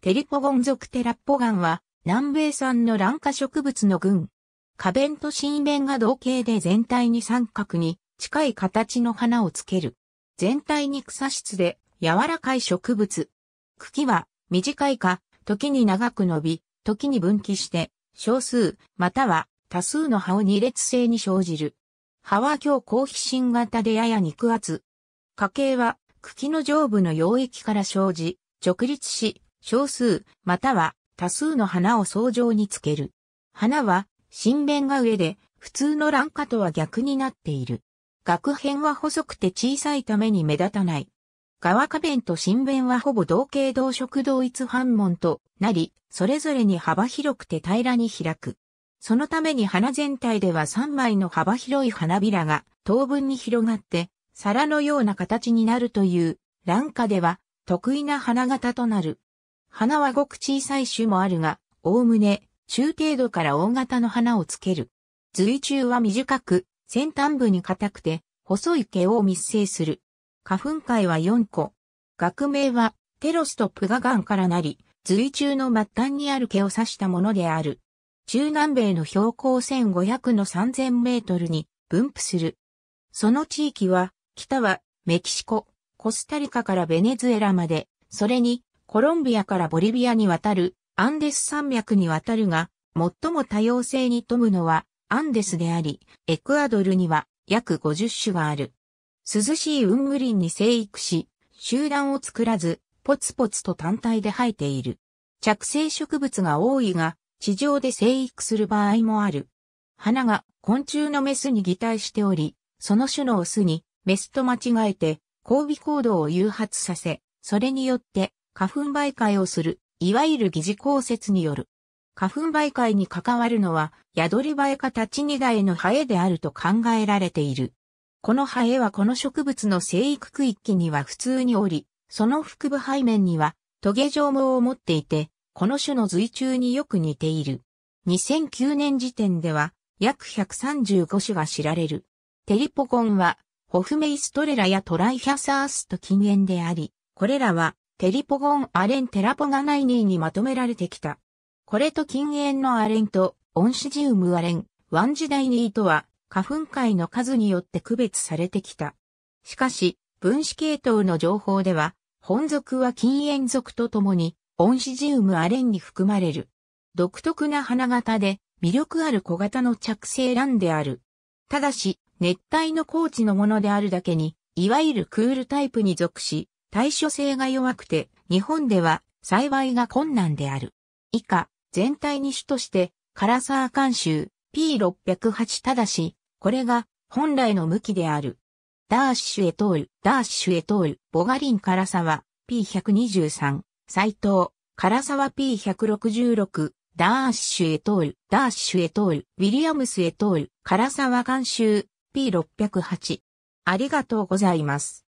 テリポゴン属テラッポガンは、南米産の卵化植物の群。花弁と新弁が同型で全体に三角に近い形の花をつける。全体に草質で柔らかい植物。茎は短いか、時に長く伸び、時に分岐して、少数、または多数の葉を二列性に生じる。葉は強硬皮心型でやや肉厚。花茎は茎の上部の溶液から生じ、直立し、少数、または多数の花を層状につける。花は、新弁が上で、普通の卵花とは逆になっている。額辺は細くて小さいために目立たない。側花弁と新弁はほぼ同型同色同一反門となり、それぞれに幅広くて平らに開く。そのために花全体では3枚の幅広い花びらが等分に広がって、皿のような形になるという、卵花では得意な花形となる。花はごく小さい種もあるが、おおむね、中程度から大型の花をつける。随中は短く、先端部に硬くて、細い毛を密生する。花粉界は4個。学名は、テロスとプガガンからなり、随中の末端にある毛を刺したものである。中南米の標高1500の3000メートルに分布する。その地域は、北はメキシコ、コスタリカからベネズエラまで、それにコロンビアからボリビアに渡る、アンデス山脈に渡るが、最も多様性に富むのは、アンデスであり、エクアドルには約50種がある。涼しい雲霧林に生育し、集団を作らず、ポツポツと単体で生えている。着生植物が多いが、地上で生育する場合もある。花が昆虫のメスに擬態しており、その種のオスにメスと間違えて交尾行動を誘発させ、それによって花粉媒介をする、いわゆる疑似降雪による。花粉媒介に関わるのは、ヤドリバエカタチニダエのハエであると考えられている。このハエはこの植物の生育区域には普通におり、その腹部背面には、トゲ状毛を持っていて、この種の随中によく似ている。2009年時点では、約135種が知られる。テリポコンは、ホフメイストレラやトライヒャサースと近縁であり、これらはテリポゴンアレンテラポガナイニーにまとめられてきた。これと禁煙のアレンとオンシジウムアレン、ワンジダイニーとは花粉界の数によって区別されてきた。しかし、分子系統の情報では、本属は禁煙属とともに、オンシジウムアレンに含まれる。独特な花形で、魅力ある小型の着生卵である。ただし、熱帯の高地のものであるだけに、いわゆるクールタイプに属し、対処性が弱くて、日本では栽培が困難である。以下、全体に種として、唐沢監修 P608 ただし、これが本来の向きである。ダーシュエトール、ダーシュエトール、ボガリン唐沢 P123、斎藤、唐沢 P166、ダーシュエトール、ダーシュエトール、ウィリアムスエトール、唐沢監修 P608。ありがとうございます。